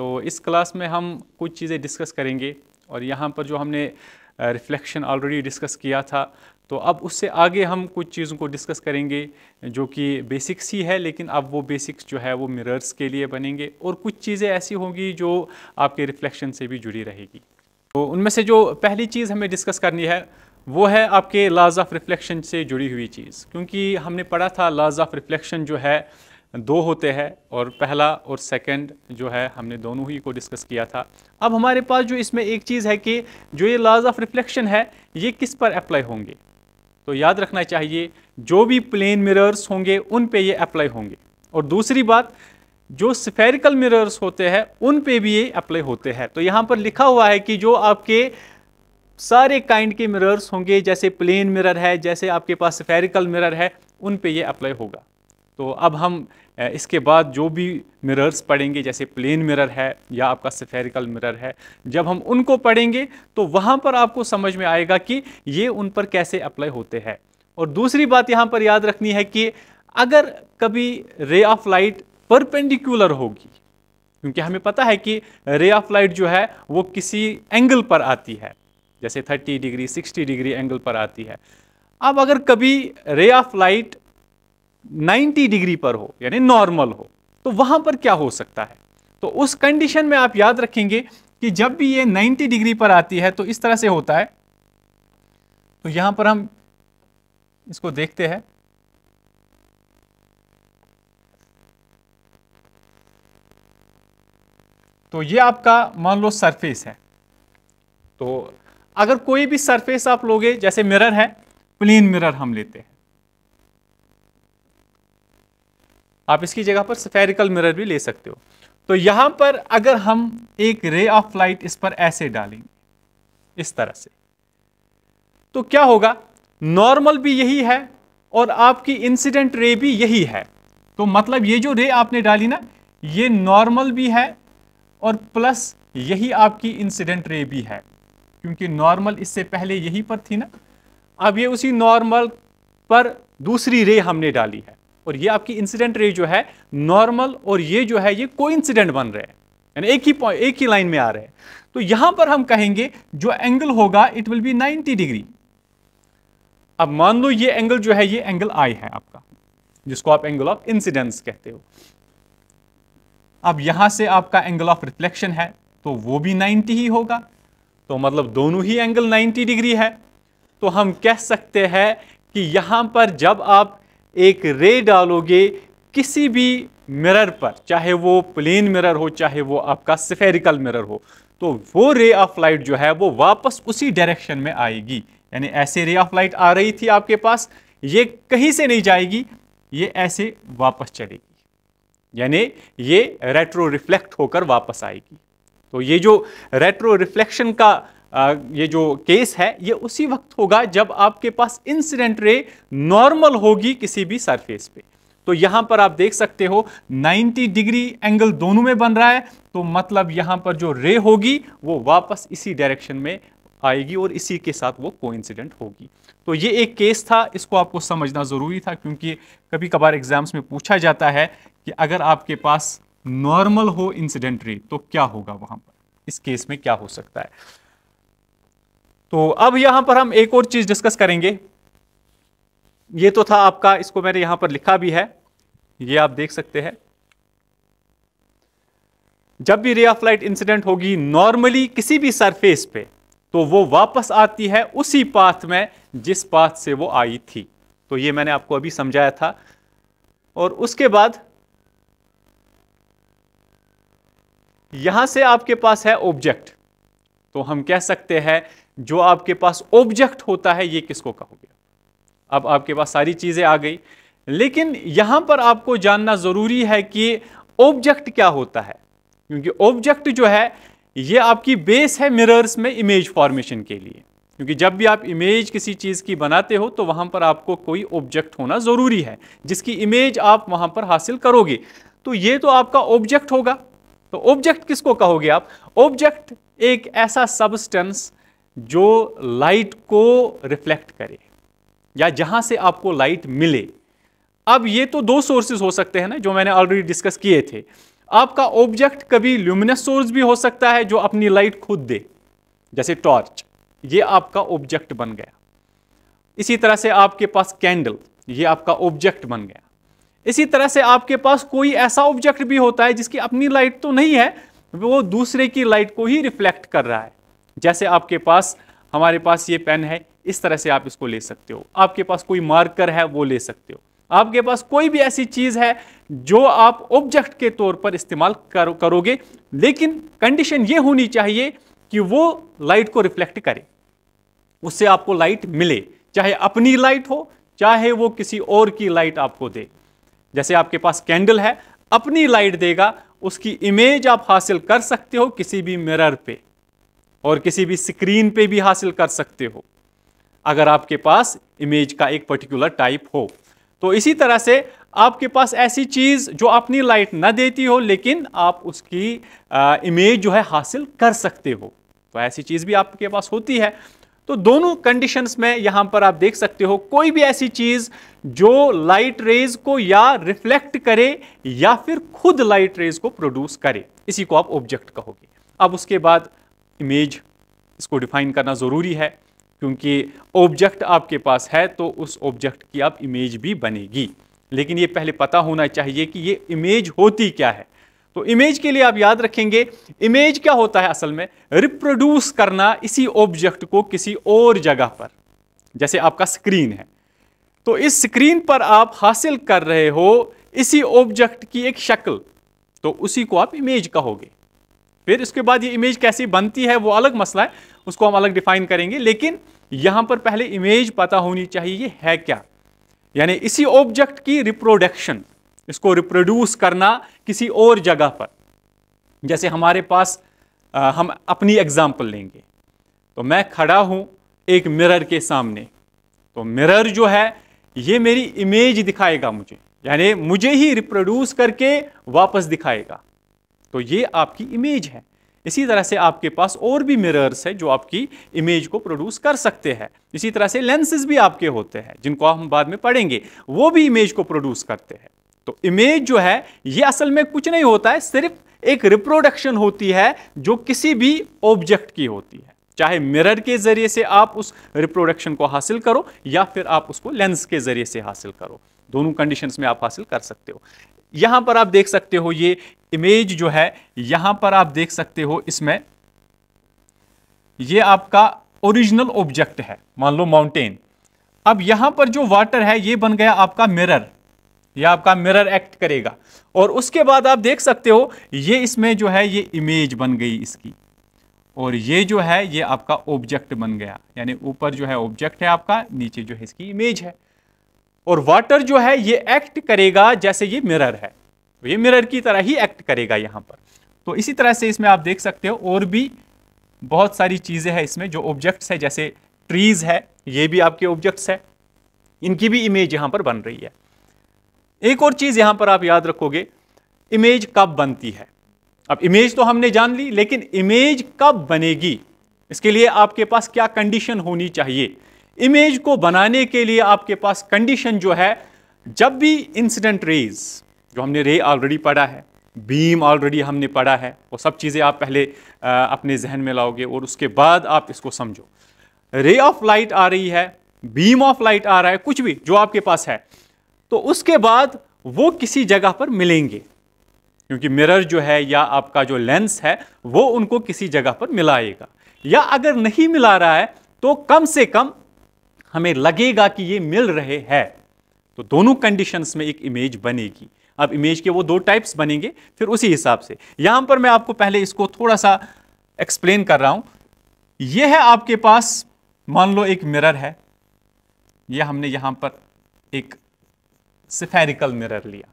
तो इस क्लास में हम कुछ चीज़ें डिस्कस करेंगे और यहाँ पर जो हमने रिफ्लेक्शन ऑलरेडी डिस्कस किया था तो अब उससे आगे हम कुछ चीज़ों को डिस्कस करेंगे जो कि बेसिक्स ही है लेकिन अब वो बेसिक्स जो है वो मिरर्स के लिए बनेंगे और कुछ चीज़ें ऐसी होंगी जो आपके रिफ्लेक्शन से भी जुड़ी रहेगी तो उनमें से जो पहली चीज़ हमें डिस्कस करनी है वो है आपके लाज ऑफ रिफ्लेक्शन से जुड़ी हुई चीज़ क्योंकि हमने पढ़ा था लाज ऑफ रिफ्लेक्शन जो है दो होते हैं और पहला और सेकंड जो है हमने दोनों ही को डिस्कस किया था अब हमारे पास जो इसमें एक चीज़ है कि जो ये लॉज ऑफ रिफ्लेक्शन है ये किस पर अप्लाई होंगे तो याद रखना चाहिए जो भी प्लेन मिरर्स होंगे उन पे ये अप्लाई होंगे और दूसरी बात जो स्फेरिकल मिरर्स होते हैं उन पे भी ये अप्लाई होते हैं तो यहाँ पर लिखा हुआ है कि जो आपके सारे काइंड के मिरर्स होंगे जैसे प्लेन मिरर है जैसे आपके पास स्फेरिकल मिरर है उन पे ये अप्लाई होगा तो अब हम इसके बाद जो भी मिरर्स पढ़ेंगे जैसे प्लेन मिरर है या आपका सफेरिकल मिरर है जब हम उनको पढ़ेंगे तो वहाँ पर आपको समझ में आएगा कि ये उन पर कैसे अप्लाई होते हैं और दूसरी बात यहाँ पर याद रखनी है कि अगर कभी रे ऑफ लाइट परपेंडिकुलर होगी क्योंकि हमें पता है कि रे ऑफ लाइट जो है वो किसी एंगल पर आती है जैसे 30 डिग्री 60 डिग्री एंगल पर आती है अब अगर कभी रे ऑफ लाइट 90 डिग्री पर हो यानी नॉर्मल हो तो वहां पर क्या हो सकता है तो उस कंडीशन में आप याद रखेंगे कि जब भी ये 90 डिग्री पर आती है तो इस तरह से होता है तो यहां पर हम इसको देखते हैं तो ये आपका मान लो सरफेस है तो अगर कोई भी सरफेस आप लोगे जैसे मिरर है प्लेन मिरर हम लेते हैं आप इसकी जगह पर स्फेरिकल मिरर भी ले सकते हो तो यहां पर अगर हम एक रे ऑफ लाइट इस पर ऐसे डालेंगे इस तरह से तो क्या होगा नॉर्मल भी यही है और आपकी इंसिडेंट रे भी यही है तो मतलब ये जो रे आपने डाली ना ये नॉर्मल भी है और प्लस यही आपकी इंसिडेंट रे भी है क्योंकि नॉर्मल इससे पहले यही पर थी ना अब ये उसी नॉर्मल पर दूसरी रे हमने डाली है और ये आपकी इंसिडेंट रे जो है नॉर्मल और ये जो है ये को बन रहे हैं यानी एक ही पॉइंट एक ही लाइन में आ रहे हैं तो यहां पर हम कहेंगे जो एंगल होगा इट विल बी 90 डिग्री अब मान लो ये एंगल जो है ये एंगल आई है आपका जिसको आप एंगल ऑफ इंसिडेंस कहते हो अब यहां से आपका एंगल ऑफ रिफ्लेक्शन है तो वो भी 90 ही होगा तो मतलब दोनों ही एंगल 90 डिग्री है तो हम कह सकते हैं कि यहां पर जब आप एक रे डालोगे किसी भी मिरर पर चाहे वो प्लेन मिरर हो चाहे वो आपका स्फेरिकल मिरर हो तो वो रे ऑफ लाइट जो है वो वापस उसी डायरेक्शन में आएगी यानी ऐसे रे ऑफ लाइट आ रही थी आपके पास ये कहीं से नहीं जाएगी ये ऐसे वापस चलेगी यानी ये रेट्रो रिफ्लेक्ट होकर वापस आएगी तो ये जो रेट्रो रिफ्लेक्शन का ये जो केस है ये उसी वक्त होगा जब आपके पास इंसिडेंट रे नॉर्मल होगी किसी भी सरफेस पे तो यहां पर आप देख सकते हो 90 डिग्री एंगल दोनों में बन रहा है तो मतलब यहां पर जो रे होगी वो वापस इसी डायरेक्शन में आएगी और इसी के साथ वो कोइंसिडेंट होगी तो ये एक केस था इसको आपको समझना ज़रूरी था क्योंकि कभी कभार एग्जाम्स में पूछा जाता है कि अगर आपके पास नॉर्मल हो इंसिडेंट रे तो क्या होगा वहाँ पर इस केस में क्या हो सकता है तो अब यहां पर हम एक और चीज डिस्कस करेंगे ये तो था आपका इसको मैंने यहां पर लिखा भी है ये आप देख सकते हैं जब भी रे ऑफ लाइट इंसिडेंट होगी नॉर्मली किसी भी सरफेस पे तो वो वापस आती है उसी पाथ में जिस पाथ से वो आई थी तो ये मैंने आपको अभी समझाया था और उसके बाद यहां से आपके पास है ऑब्जेक्ट तो हम कह सकते हैं जो आपके पास ऑब्जेक्ट होता है ये किसको कहोगे अब आपके पास सारी चीज़ें आ गई लेकिन यहां पर आपको जानना ज़रूरी है कि ऑब्जेक्ट क्या होता है क्योंकि ऑब्जेक्ट जो है ये आपकी बेस है मिरर्स में इमेज फॉर्मेशन के लिए क्योंकि जब भी आप इमेज किसी चीज़ की बनाते हो तो वहाँ पर आपको कोई ऑब्जेक्ट होना ज़रूरी है जिसकी इमेज आप वहाँ पर हासिल करोगे तो ये तो आपका ऑब्जेक्ट होगा तो ऑब्जेक्ट किसको कहोगे आप ऑब्जेक्ट एक ऐसा सब्सटेंस जो लाइट को रिफ्लेक्ट करे या जहां से आपको लाइट मिले अब ये तो दो सोर्सेज हो सकते हैं ना जो मैंने ऑलरेडी डिस्कस किए थे आपका ऑब्जेक्ट कभी ल्यूमिनस सोर्स भी हो सकता है जो अपनी लाइट खुद दे जैसे टॉर्च ये आपका ऑब्जेक्ट बन गया इसी तरह से आपके पास कैंडल ये आपका ऑब्जेक्ट बन गया इसी तरह से आपके पास कोई ऐसा ऑब्जेक्ट भी होता है जिसकी अपनी लाइट तो नहीं है वो दूसरे की लाइट को ही रिफ्लेक्ट कर रहा है जैसे आपके पास हमारे पास ये पेन है इस तरह से आप इसको ले सकते हो आपके पास कोई मार्कर है वो ले सकते हो आपके पास कोई भी ऐसी चीज़ है जो आप ऑब्जेक्ट के तौर पर इस्तेमाल कर करोगे लेकिन कंडीशन ये होनी चाहिए कि वो लाइट को रिफ्लेक्ट करे उससे आपको लाइट मिले चाहे अपनी लाइट हो चाहे वो किसी और की लाइट आपको दे जैसे आपके पास कैंडल है अपनी लाइट देगा उसकी इमेज आप हासिल कर सकते हो किसी भी मिरर पे और किसी भी स्क्रीन पे भी हासिल कर सकते हो अगर आपके पास इमेज का एक पर्टिकुलर टाइप हो तो इसी तरह से आपके पास ऐसी चीज़ जो अपनी लाइट ना देती हो लेकिन आप उसकी आ, इमेज जो है हासिल कर सकते हो तो ऐसी चीज़ भी आपके पास होती है तो दोनों कंडीशंस में यहाँ पर आप देख सकते हो कोई भी ऐसी चीज़ जो लाइट रेज को या रिफ्लेक्ट करे या फिर खुद लाइट रेज को प्रोड्यूस करे इसी को आप ऑब्जेक्ट कहोगे अब उसके बाद इमेज इसको डिफाइन करना ज़रूरी है क्योंकि ऑब्जेक्ट आपके पास है तो उस ऑब्जेक्ट की आप इमेज भी बनेगी लेकिन ये पहले पता होना चाहिए कि ये इमेज होती क्या है तो इमेज के लिए आप याद रखेंगे इमेज क्या होता है असल में रिप्रोड्यूस करना इसी ऑब्जेक्ट को किसी और जगह पर जैसे आपका स्क्रीन है तो इस स्क्रीन पर आप हासिल कर रहे हो इसी ऑब्जेक्ट की एक शक्ल तो उसी को आप इमेज कहोगे फिर इसके बाद ये इमेज कैसी बनती है वो अलग मसला है उसको हम अलग डिफाइन करेंगे लेकिन यहां पर पहले इमेज पता होनी चाहिए ये है क्या यानी इसी ऑब्जेक्ट की रिप्रोडक्शन इसको रिप्रोड्यूस करना किसी और जगह पर जैसे हमारे पास आ, हम अपनी एग्जाम्पल लेंगे तो मैं खड़ा हूं एक मिरर के सामने तो मिरर जो है ये मेरी इमेज दिखाएगा मुझे यानी मुझे ही रिप्रोड्यूस करके वापस दिखाएगा तो ये आपकी इमेज है इसी तरह से आपके पास और भी मिरर्स है जो आपकी इमेज को प्रोड्यूस कर सकते हैं इसी तरह से लेंसेज भी आपके होते हैं जिनको हम बाद में पढ़ेंगे वो भी इमेज को प्रोड्यूस करते हैं तो इमेज जो है ये असल में कुछ नहीं होता है सिर्फ एक रिप्रोडक्शन होती है जो किसी भी ऑब्जेक्ट की होती है चाहे मिरर के जरिए से आप उस रिप्रोडक्शन को हासिल करो या फिर आप उसको लेंस के जरिए से हासिल करो दोनों कंडीशंस में आप हासिल कर सकते हो यहां पर आप देख सकते हो ये इमेज जो है यहां पर आप देख सकते हो इसमें ये आपका ओरिजिनल ऑब्जेक्ट है मान लो माउंटेन अब यहां पर जो वाटर है ये बन गया आपका मिरर ये आपका मिरर एक्ट करेगा और उसके बाद आप देख सकते हो ये इसमें जो है ये इमेज बन गई इसकी और ये जो है ये आपका ऑब्जेक्ट बन गया यानी ऊपर जो है ऑब्जेक्ट है आपका नीचे जो है इसकी इमेज है और वाटर जो है ये एक्ट करेगा जैसे ये मिरर है तो ये मिरर की तरह ही एक्ट करेगा यहाँ पर तो इसी तरह से इसमें आप देख सकते हो और भी बहुत सारी चीज़ें हैं इसमें जो ऑब्जेक्ट्स है जैसे ट्रीज़ है ये भी आपके ऑब्जेक्ट्स है इनकी भी इमेज यहाँ पर बन रही है एक और चीज़ यहाँ पर आप याद रखोगे इमेज कब बनती है अब इमेज तो हमने जान ली लेकिन इमेज कब बनेगी इसके लिए आपके पास क्या कंडीशन होनी चाहिए इमेज को बनाने के लिए आपके पास कंडीशन जो है जब भी इंसिडेंट रेज जो हमने रे ऑलरेडी पढ़ा है बीम ऑलरेडी हमने पढ़ा है वो सब चीज़ें आप पहले आ, अपने जहन में लाओगे और उसके बाद आप इसको समझो रे ऑफ लाइट आ रही है बीम ऑफ लाइट आ रहा है कुछ भी जो आपके पास है तो उसके बाद वो किसी जगह पर मिलेंगे क्योंकि मिरर जो है या आपका जो लेंस है वो उनको किसी जगह पर मिलाएगा या अगर नहीं मिला रहा है तो कम से कम हमें लगेगा कि ये मिल रहे हैं तो दोनों कंडीशंस में एक इमेज बनेगी अब इमेज के वो दो टाइप्स बनेंगे फिर उसी हिसाब से यहां पर मैं आपको पहले इसको थोड़ा सा एक्सप्लेन कर रहा हूं ये है आपके पास मान लो एक मिरर है ये हमने यहां पर एक सिफेरिकल मिरर लिया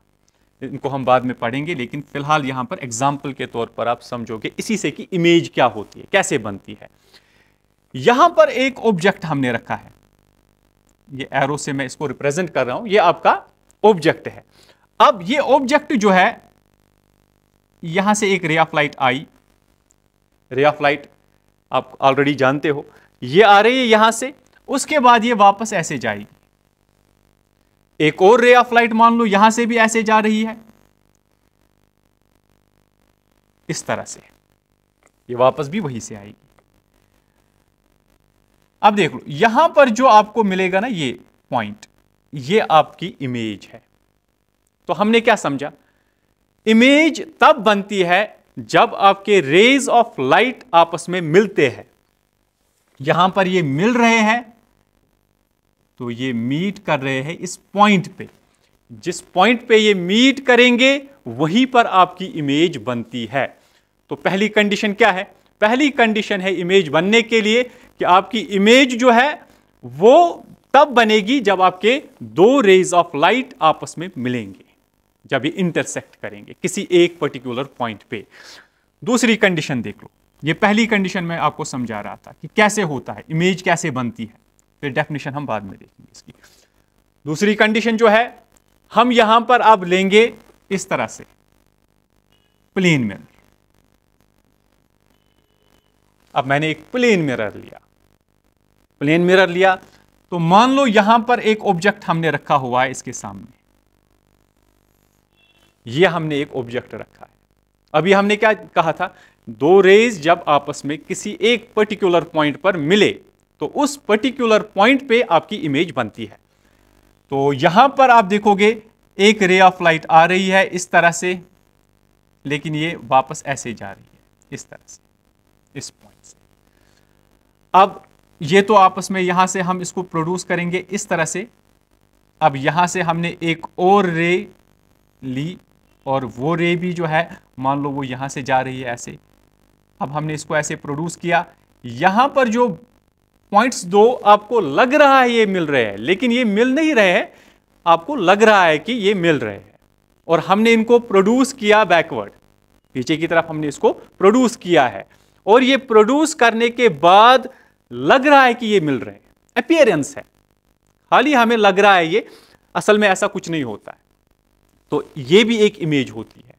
इनको हम बाद में पढ़ेंगे लेकिन फ़िलहाल यहां पर एग्जाम्पल के तौर पर आप समझोगे इसी से कि इमेज क्या होती है कैसे बनती है यहां पर एक ऑब्जेक्ट हमने रखा है ये एरो से मैं इसको रिप्रेजेंट कर रहा हूं ये आपका ऑब्जेक्ट है अब ये ऑब्जेक्ट जो है यहां से एक रे ऑफ लाइट आई रे ऑफ लाइट आप ऑलरेडी जानते हो ये आ रही है यहां से उसके बाद ये वापस ऐसे जाएगी एक और रे ऑफ लाइट मान लो यहां से भी ऐसे जा रही है इस तरह से ये वापस भी वहीं से आएगी अब देख लो यहां पर जो आपको मिलेगा ना ये पॉइंट ये आपकी इमेज है तो हमने क्या समझा इमेज तब बनती है जब आपके रेज ऑफ लाइट आपस में मिलते हैं यहां पर ये मिल रहे हैं तो ये मीट कर रहे हैं इस पॉइंट पे जिस पॉइंट पे ये मीट करेंगे वहीं पर आपकी इमेज बनती है तो पहली कंडीशन क्या है पहली कंडीशन है इमेज बनने के लिए कि आपकी इमेज जो है वो तब बनेगी जब आपके दो रेज ऑफ लाइट आपस में मिलेंगे जब ये इंटरसेक्ट करेंगे किसी एक पर्टिकुलर पॉइंट पे दूसरी कंडीशन देख लो ये पहली कंडीशन में आपको समझा रहा था कि कैसे होता है इमेज कैसे बनती है फिर डेफिनेशन हम बाद में देखेंगे इसकी दूसरी कंडीशन जो है हम यहां पर आप लेंगे इस तरह से प्लेन मिरर अब मैंने एक प्लेन मिरर लिया प्लेन मिरर लिया तो मान लो यहां पर एक ऑब्जेक्ट हमने रखा हुआ है इसके सामने ये हमने एक ऑब्जेक्ट रखा है अभी हमने क्या कहा था दो रेज जब आपस में किसी एक पर्टिकुलर पॉइंट पर मिले तो उस पर्टिकुलर पॉइंट पे आपकी इमेज बनती है तो यहां पर आप देखोगे एक रे ऑफ लाइट आ रही है इस तरह से लेकिन ये वापस ऐसे जा रही है इस तरह से इस पॉइंट से अब ये तो आपस में यहां से हम इसको प्रोड्यूस करेंगे इस तरह से अब यहां से हमने एक और रे ली और वो रे भी जो है मान लो वो यहाँ से जा रही है ऐसे अब हमने इसको ऐसे प्रोड्यूस किया यहाँ पर जो पॉइंट्स दो आपको लग रहा है ये मिल रहे हैं लेकिन ये मिल नहीं रहे हैं आपको लग रहा है कि ये मिल रहे हैं और हमने इनको प्रोड्यूस किया बैकवर्ड पीछे की तरफ हमने इसको प्रोड्यूस किया है और ये प्रोड्यूस करने के बाद लग रहा है कि ये मिल रहे हैं अपियरेंस है हाल ही हमें लग रहा है ये असल में ऐसा कुछ नहीं होता है तो ये भी एक इमेज होती है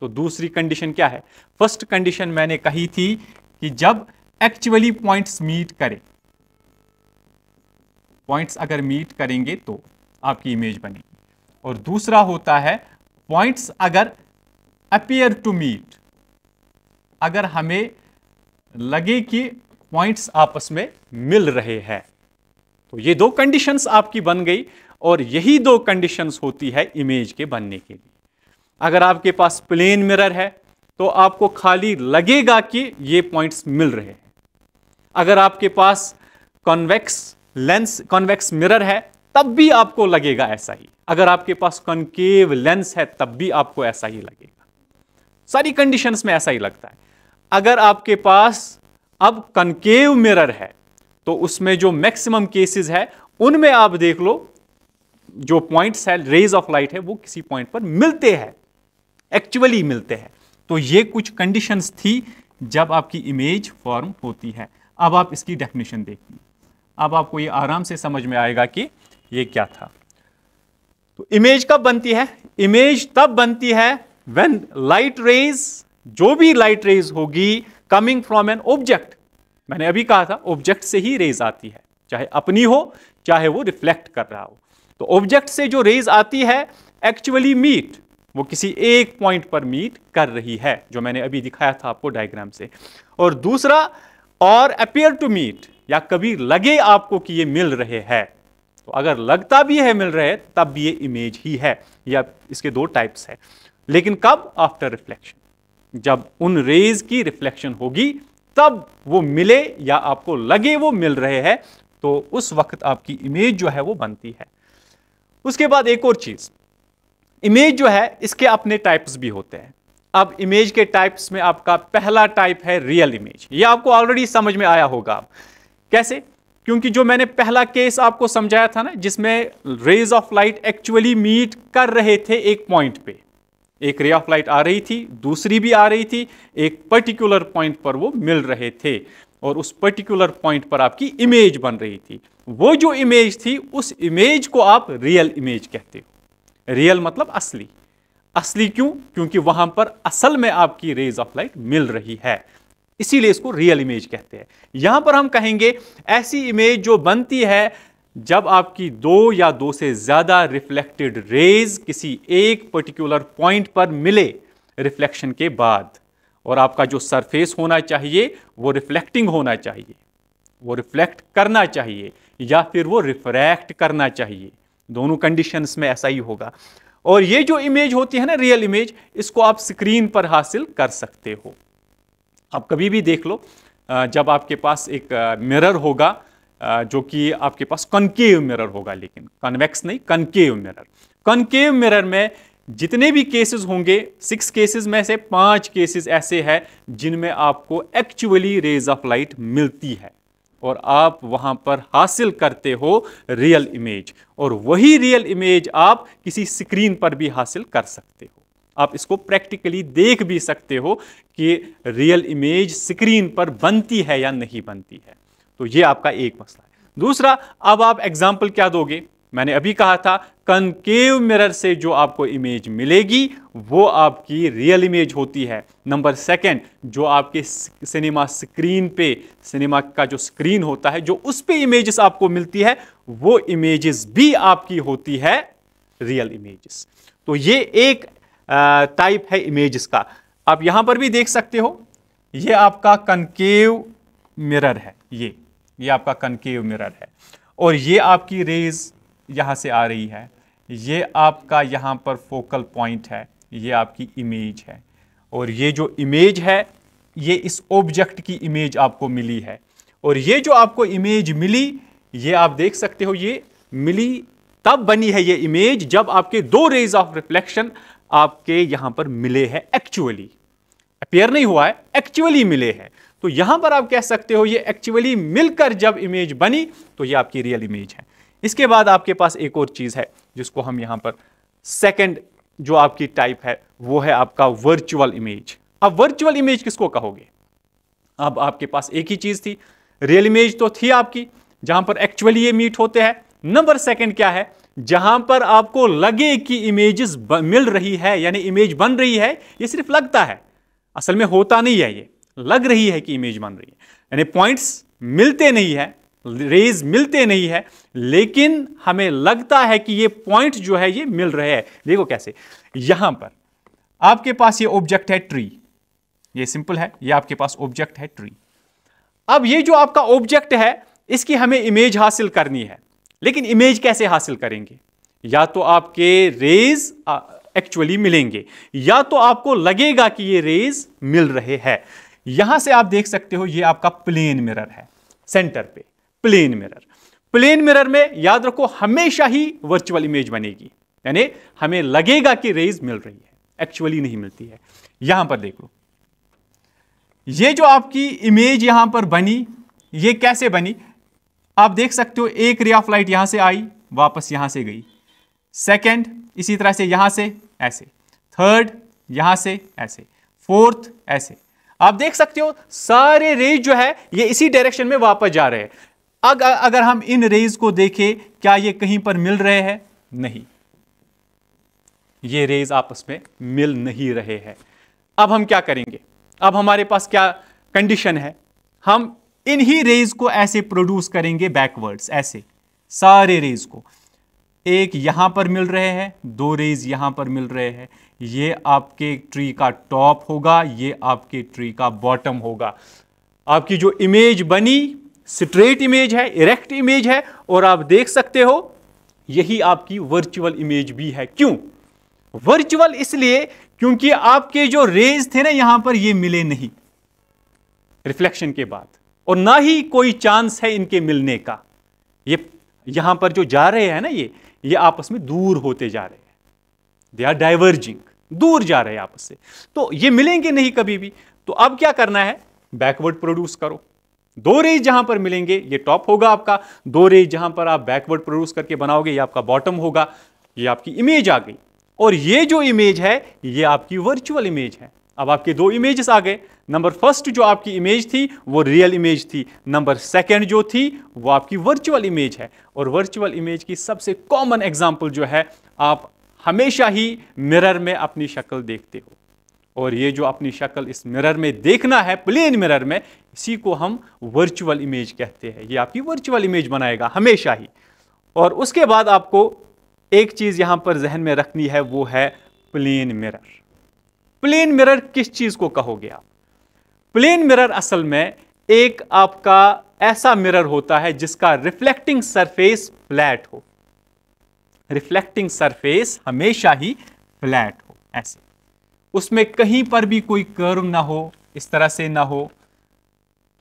तो दूसरी कंडीशन क्या है फर्स्ट कंडीशन मैंने कही थी कि जब एक्चुअली पॉइंट्स मीट करें पॉइंट्स अगर मीट करेंगे तो आपकी इमेज बनेगी और दूसरा होता है पॉइंट्स अगर अपियर टू मीट अगर हमें लगे कि पॉइंट्स आपस में मिल रहे हैं तो ये दो कंडीशंस आपकी बन गई और यही दो कंडीशंस होती है इमेज के बनने के लिए अगर आपके पास प्लेन मिरर है तो आपको खाली लगेगा कि ये पॉइंट्स मिल रहे हैं अगर आपके पास कॉन्वेक्स लेंस कॉन्वेक्स मिरर है तब भी आपको लगेगा ऐसा ही अगर आपके पास कॉन्केव लेंस है तब भी आपको ऐसा ही लगेगा सारी कंडीशंस में ऐसा ही लगता है अगर आपके पास अब कनकेव मिरर है तो उसमें जो मैक्सिमम केसेस है उनमें आप देख लो जो पॉइंट्स है रेज ऑफ लाइट है वो किसी पॉइंट पर मिलते हैं एक्चुअली मिलते हैं तो ये कुछ कंडीशंस थी जब आपकी इमेज फॉर्म होती है अब आप इसकी डेफिनेशन देखिए अब आपको ये आराम से समझ में आएगा कि ये क्या था तो इमेज कब बनती है इमेज तब बनती है व्हेन लाइट रेज जो भी लाइट रेज होगी कमिंग फ्रॉम एन ऑब्जेक्ट मैंने अभी कहा था ऑब्जेक्ट से ही रेज आती है चाहे अपनी हो चाहे वो रिफ्लेक्ट कर रहा हो तो ऑब्जेक्ट से जो रेज आती है एक्चुअली मीट वो किसी एक पॉइंट पर मीट कर रही है जो मैंने अभी दिखाया था आपको डायग्राम से और दूसरा और अपेयर टू मीट या कभी लगे आपको कि ये मिल रहे हैं तो अगर लगता भी है मिल रहे तब भी ये इमेज ही है या इसके दो टाइप्स है लेकिन कब आफ्टर रिफ्लेक्शन जब उन रेज की रिफ्लेक्शन होगी तब वो मिले या आपको लगे वो मिल रहे हैं तो उस वक्त आपकी इमेज जो है वो बनती है उसके बाद एक और चीज इमेज जो है इसके अपने टाइप्स भी होते हैं अब इमेज के टाइप्स में आपका पहला टाइप है रियल इमेज ये आपको ऑलरेडी समझ में आया होगा कैसे क्योंकि जो मैंने पहला केस आपको समझाया था ना जिसमें rays of light actually meet कर रहे थे एक पॉइंट पे एक रे ऑफ लाइट आ रही थी दूसरी भी आ रही थी एक पर्टिकुलर पॉइंट पर वो मिल रहे थे और उस पर्टिकुलर पॉइंट पर आपकी इमेज बन रही थी वो जो इमेज थी उस इमेज को आप रियल इमेज कहते हो रियल मतलब असली असली क्यों क्योंकि वहां पर असल में आपकी रेज ऑफ लाइट मिल रही है इसीलिए इसको रियल इमेज कहते हैं यहां पर हम कहेंगे ऐसी इमेज जो बनती है जब आपकी दो या दो से ज्यादा रिफ्लेक्टेड रेज किसी एक पर्टिकुलर पॉइंट पर मिले रिफ्लेक्शन के बाद और आपका जो सरफेस होना चाहिए वो रिफ्लेक्टिंग होना चाहिए वो रिफ्लेक्ट करना चाहिए या फिर वो रिफ्रैक्ट करना चाहिए दोनों कंडीशंस में ऐसा ही होगा और ये जो इमेज होती है ना रियल इमेज इसको आप स्क्रीन पर हासिल कर सकते हो आप कभी भी देख लो जब आपके पास एक मिरर होगा जो कि आपके पास कनकेव मिरर होगा लेकिन कन्वेक्स नहीं कनकेव मिरर कनकेव मिरर में जितने भी केसेस होंगे सिक्स केसेस में से पांच केसेस ऐसे हैं जिनमें आपको एक्चुअली रेज ऑफ लाइट मिलती है और आप वहां पर हासिल करते हो रियल इमेज और वही रियल इमेज आप किसी स्क्रीन पर भी हासिल कर सकते हो आप इसको प्रैक्टिकली देख भी सकते हो कि रियल इमेज स्क्रीन पर बनती है या नहीं बनती है तो ये आपका एक मसला है दूसरा अब आप एग्जाम्पल क्या दोगे मैंने अभी कहा था कनकेव मिरर से जो आपको इमेज मिलेगी वो आपकी रियल इमेज होती है नंबर सेकंड जो आपके सिनेमा स्क्रीन पे सिनेमा का जो स्क्रीन होता है जो उस पे इमेजेस आपको मिलती है वो इमेजेस भी आपकी होती है रियल इमेजेस तो ये एक टाइप है इमेजेस का आप यहां पर भी देख सकते हो ये आपका कनकेव मिरर है ये ये आपका कंकेव मिरर है और ये आपकी रेज यहाँ से आ रही है ये आपका यहाँ पर फोकल पॉइंट है ये आपकी इमेज है और ये जो इमेज है ये इस ऑब्जेक्ट की इमेज आपको मिली है और ये जो आपको इमेज मिली ये आप देख सकते हो ये मिली तब बनी है ये इमेज जब आपके दो रेज ऑफ रिफ्लेक्शन आपके यहाँ पर मिले हैं एक्चुअली अपेयर नहीं हुआ है एक्चुअली मिले हैं तो यहाँ पर आप कह सकते हो ये एक्चुअली मिलकर जब इमेज बनी तो ये आपकी रियल इमेज है इसके बाद आपके पास एक और चीज़ है जिसको हम यहाँ पर सेकेंड जो आपकी टाइप है वो है आपका वर्चुअल इमेज अब वर्चुअल इमेज किसको कहोगे अब आपके पास एक ही चीज़ थी रियल इमेज तो थी आपकी जहाँ पर एक्चुअली ये मीट होते हैं नंबर सेकंड क्या है जहां पर आपको लगे कि इमेजेस मिल रही है यानी इमेज बन रही है ये सिर्फ लगता है असल में होता नहीं है ये लग रही है कि इमेज बन रही है यानी पॉइंट्स मिलते नहीं है रेज मिलते नहीं है लेकिन हमें लगता है कि ये पॉइंट जो है ये मिल रहे हैं देखो कैसे यहां पर आपके पास ये ऑब्जेक्ट है ट्री ये सिंपल है ये आपके पास ऑब्जेक्ट है ट्री अब ये जो आपका ऑब्जेक्ट है इसकी हमें इमेज हासिल करनी है लेकिन इमेज कैसे हासिल करेंगे या तो आपके रेज एक्चुअली मिलेंगे या तो आपको लगेगा कि ये रेज मिल रहे हैं यहां से आप देख सकते हो ये आपका प्लेन मिरर है सेंटर पे प्लेन मिरर प्लेन मिरर में याद रखो हमेशा ही वर्चुअल इमेज बनेगी यानी हमें लगेगा कि रेज मिल रही है एक्चुअली नहीं मिलती है यहां पर देख लो ये जो आपकी इमेज यहां पर बनी ये कैसे बनी आप देख सकते हो एक रे ऑफ लाइट यहां से आई वापस यहां से गई सेकंड इसी तरह से यहां से ऐसे थर्ड यहां से ऐसे फोर्थ ऐसे आप देख सकते हो सारे रेज जो है ये इसी डायरेक्शन में वापस जा रहे हैं अग, अगर हम इन रेज को देखें क्या ये कहीं पर मिल रहे हैं नहीं ये रेज आपस में मिल नहीं रहे हैं अब हम क्या करेंगे अब हमारे पास क्या कंडीशन है हम इन ही रेज को ऐसे प्रोड्यूस करेंगे बैकवर्ड्स ऐसे सारे रेज को एक यहां पर मिल रहे हैं दो रेज यहां पर मिल रहे हैं ये आपके ट्री का टॉप होगा ये आपके ट्री का बॉटम होगा आपकी जो इमेज बनी स्ट्रेट इमेज है इरेक्ट इमेज है और आप देख सकते हो यही आपकी वर्चुअल इमेज भी है क्यों वर्चुअल इसलिए क्योंकि आपके जो रेज थे ना यहां पर ये मिले नहीं रिफ्लेक्शन के बाद और ना ही कोई चांस है इनके मिलने का ये यहां पर जो जा रहे हैं ना ये ये आपस में दूर होते जा रहे हैं दे आर डाइवर्जिंग दूर जा रहे हैं आपस से तो ये मिलेंगे नहीं कभी भी तो अब क्या करना है बैकवर्ड प्रोड्यूस करो दो रेज जहां पर मिलेंगे ये टॉप होगा आपका दो रेज जहां पर आप बैकवर्ड प्रोड्यूस करके बनाओगे ये आपका बॉटम होगा ये आपकी इमेज आ गई और ये जो इमेज है ये आपकी वर्चुअल इमेज है अब आपके दो इमेजेस आ गए नंबर फर्स्ट जो आपकी इमेज थी वो रियल इमेज थी नंबर सेकंड जो थी वो आपकी वर्चुअल इमेज है और वर्चुअल इमेज की सबसे कॉमन एग्जाम्पल जो है आप हमेशा ही मिरर में अपनी शक्ल देखते हो और ये जो अपनी शक्ल इस मिरर में देखना है प्लेन मिरर में इसी को हम वर्चुअल इमेज कहते हैं ये आपकी वर्चुअल इमेज बनाएगा हमेशा ही और उसके बाद आपको एक चीज़ यहाँ पर जहन में रखनी है वो है प्लेन मिरर प्लेन मिरर किस चीज़ को कहोगे आप प्लेन मिरर असल में एक आपका ऐसा मिरर होता है जिसका रिफ्लेक्टिंग सरफेस फ्लैट हो रिफ्लेक्टिंग सरफेस हमेशा ही फ्लैट हो ऐसे उसमें कहीं पर भी कोई कर्व ना हो इस तरह से ना हो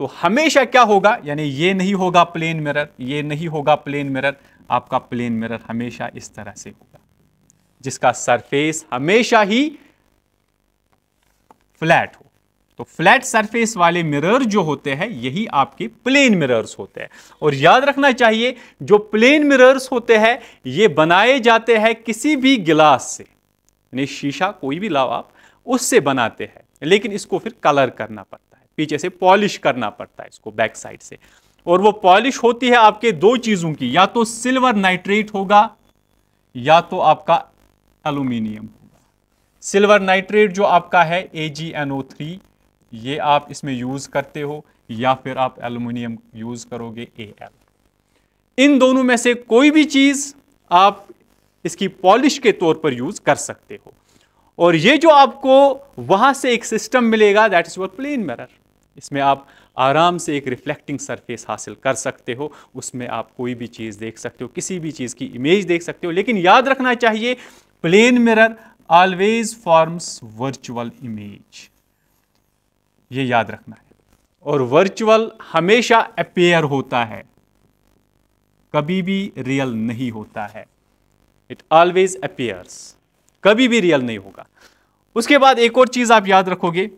तो हमेशा क्या होगा यानी ये नहीं होगा प्लेन मिरर ये नहीं होगा प्लेन मिरर आपका प्लेन मिरर हमेशा इस तरह से होगा जिसका सरफेस हमेशा ही फ्लैट हो तो फ्लैट सरफेस वाले मिरर जो होते हैं यही आपके प्लेन मिरर्स होते हैं और याद रखना चाहिए जो प्लेन मिरर्स होते हैं ये बनाए जाते हैं किसी भी गिलास से यानी शीशा कोई भी लाओ आप उससे बनाते हैं लेकिन इसको फिर कलर करना पड़ता पीछे से पॉलिश करना पड़ता है इसको बैक साइड से और वो पॉलिश होती है आपके दो चीज़ों की या तो सिल्वर नाइट्रेट होगा या तो आपका एल्यूमिनियम होगा सिल्वर नाइट्रेट जो आपका है ए ये आप इसमें यूज़ करते हो या फिर आप एल्यूमिनियम यूज़ करोगे ए इन दोनों में से कोई भी चीज़ आप इसकी पॉलिश के तौर पर यूज़ कर सकते हो और ये जो आपको वहां से एक सिस्टम मिलेगा that is your plane mirror इसमें आप आराम से एक रिफ्लेक्टिंग सरफेस हासिल कर सकते हो उसमें आप कोई भी चीज़ देख सकते हो किसी भी चीज़ की इमेज देख सकते हो लेकिन याद रखना चाहिए plane mirror always forms virtual image ये याद रखना है और वर्चुअल हमेशा अपेयर होता है कभी भी रियल नहीं होता है इट ऑलवेज अपेयर्स कभी भी रियल नहीं होगा उसके बाद एक और चीज़ आप याद रखोगे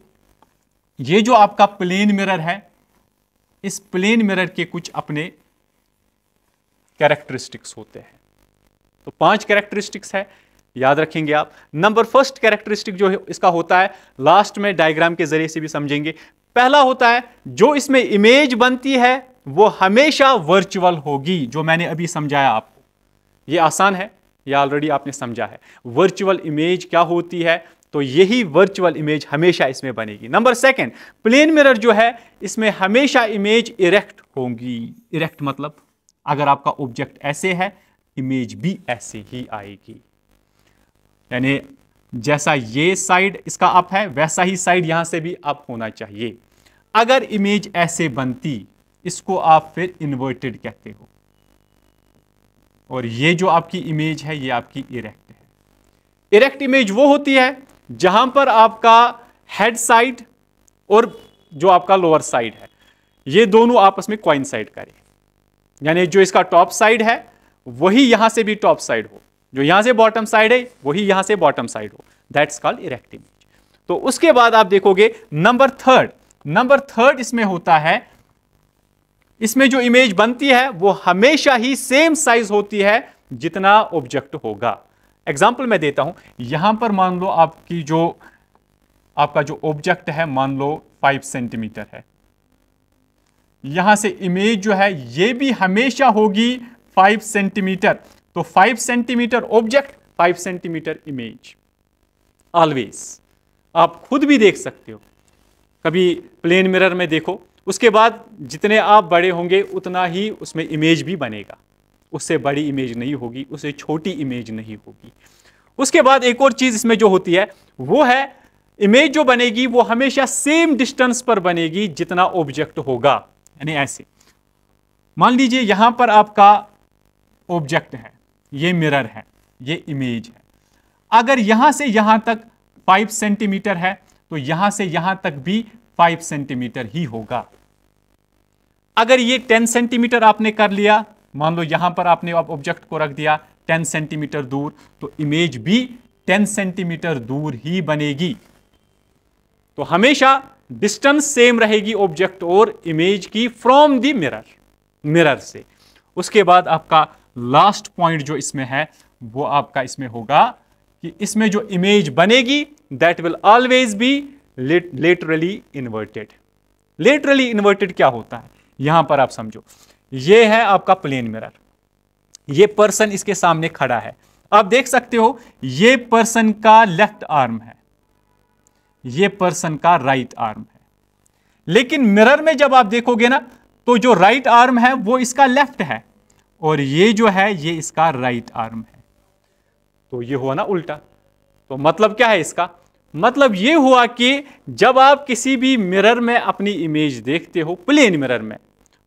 ये जो आपका प्लेन मिरर है इस प्लेन मिरर के कुछ अपने कैरेक्टरिस्टिक्स होते हैं तो पांच कैरेक्टरिस्टिक्स है याद रखेंगे आप नंबर फर्स्ट कैरेक्टरिस्टिक जो है इसका होता है लास्ट में डायग्राम के जरिए से भी समझेंगे पहला होता है जो इसमें इमेज बनती है वो हमेशा वर्चुअल होगी जो मैंने अभी समझाया आपको ये आसान है ये ऑलरेडी आपने समझा है वर्चुअल इमेज क्या होती है तो यही वर्चुअल इमेज हमेशा इसमें बनेगी नंबर सेकंड प्लेन मिरर जो है इसमें हमेशा इमेज इरेक्ट होगी इरेक्ट मतलब अगर आपका ऑब्जेक्ट ऐसे है इमेज भी ऐसे ही आएगी यानी जैसा ये साइड इसका अप है वैसा ही साइड यहां से भी अप होना चाहिए अगर इमेज ऐसे बनती इसको आप फिर इन्वर्टेड कहते हो और ये जो आपकी इमेज है ये आपकी इरेक्ट है इरेक्ट इमेज वो होती है जहां पर आपका हेड साइड और जो आपका लोअर साइड है ये दोनों आपस में क्वाइन साइड करें यानी जो इसका टॉप साइड है वही यहां से भी टॉप साइड हो जो यहां से बॉटम साइड है वही यहां से बॉटम साइड हो दैट्स कॉल्ड इमेज तो उसके बाद आप देखोगे नंबर थर्ड नंबर थर्ड इसमें होता है इसमें जो इमेज बनती है वो हमेशा ही सेम साइज होती है जितना ऑब्जेक्ट होगा एग्जाम्पल मैं देता हूं यहां पर मान लो आपकी जो आपका जो ऑब्जेक्ट है मान लो फाइव सेंटीमीटर है यहां से इमेज जो है ये भी हमेशा होगी फाइव सेंटीमीटर तो five centimetre object five centimetre image always आप खुद भी देख सकते हो कभी प्लेन मिरर में देखो उसके बाद जितने आप बड़े होंगे उतना ही उसमें इमेज भी बनेगा उससे बड़ी इमेज नहीं होगी उससे छोटी इमेज नहीं होगी उसके बाद एक और चीज़ इसमें जो होती है वो है इमेज जो बनेगी वो हमेशा सेम डिस्टेंस पर बनेगी जितना ऑब्जेक्ट होगा यानी ऐसे मान लीजिए यहाँ पर आपका ऑब्जेक्ट है ये मिरर है ये इमेज है अगर यहाँ से यहाँ तक फाइव सेंटीमीटर है तो यहाँ से यहाँ तक भी फाइव सेंटीमीटर ही होगा अगर ये टेन सेंटीमीटर आपने कर लिया मान लो यहां पर आपने आप ऑब्जेक्ट को रख दिया टेन सेंटीमीटर दूर तो इमेज भी टेन सेंटीमीटर दूर ही बनेगी तो हमेशा डिस्टेंस सेम रहेगी ऑब्जेक्ट और इमेज की फ्रॉम द मिरर मिरर से उसके बाद आपका लास्ट पॉइंट जो इसमें है वो आपका इसमें होगा कि इसमें जो इमेज बनेगी that will always be laterally inverted laterally inverted क्या होता है यहां पर आप समझो ये है आपका प्लेन मिरर ये पर्सन इसके सामने खड़ा है आप देख सकते हो ये पर्सन का लेफ्ट आर्म है ये पर्सन का राइट आर्म है लेकिन मिरर में जब आप देखोगे ना तो जो राइट आर्म है वो इसका लेफ्ट है और ये जो है ये इसका राइट आर्म है तो ये हुआ ना उल्टा तो मतलब क्या है इसका मतलब ये हुआ कि जब आप किसी भी मिरर में अपनी इमेज देखते हो प्लेन मिरर में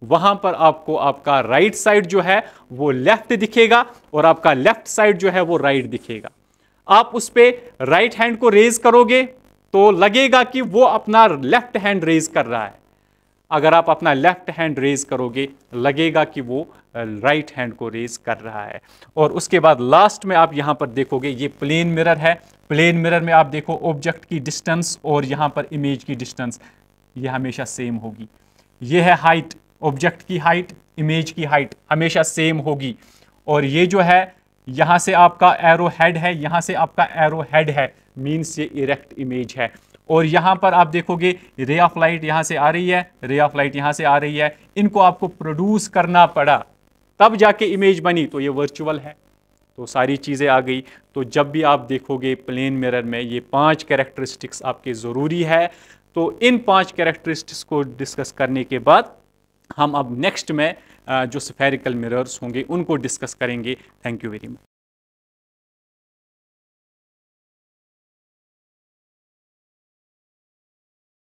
वहां पर आपको आपका राइट साइड जो है वो लेफ्ट दिखेगा और आपका लेफ्ट साइड जो है वो राइट दिखेगा आप उस पर राइट हैंड को रेज करोगे तो लगेगा कि वो अपना लेफ्ट हैंड रेज कर रहा है अगर आप अपना लेफ्ट हैंड रेज करोगे लगेगा कि वो राइट हैंड को रेज कर रहा है और उसके बाद लास्ट में आप यहां पर देखोगे ये प्लेन मिरर है प्लेन मिरर में आप देखो ऑब्जेक्ट की डिस्टेंस और यहां पर इमेज की डिस्टेंस ये हमेशा सेम होगी ये है हाइट ऑब्जेक्ट की हाइट इमेज की हाइट हमेशा सेम होगी और ये जो है यहाँ से आपका एरो हेड है यहाँ से आपका एरो हेड है मीन्स ये इरेक्ट इमेज है और यहाँ पर आप देखोगे रे ऑफ लाइट यहाँ से आ रही है रे ऑफ लाइट यहाँ से आ रही है इनको आपको प्रोड्यूस करना पड़ा तब जाके इमेज बनी तो ये वर्चुअल है तो सारी चीज़ें आ गई तो जब भी आप देखोगे प्लेन मिरर में ये पांच कैरेक्टरिस्टिक्स आपके ज़रूरी है तो इन पांच कैरेक्टरिस्टिक्स को डिस्कस करने के बाद हम अब नेक्स्ट में जो स्फेरिकल मिरर्स होंगे उनको डिस्कस करेंगे थैंक यू वेरी मच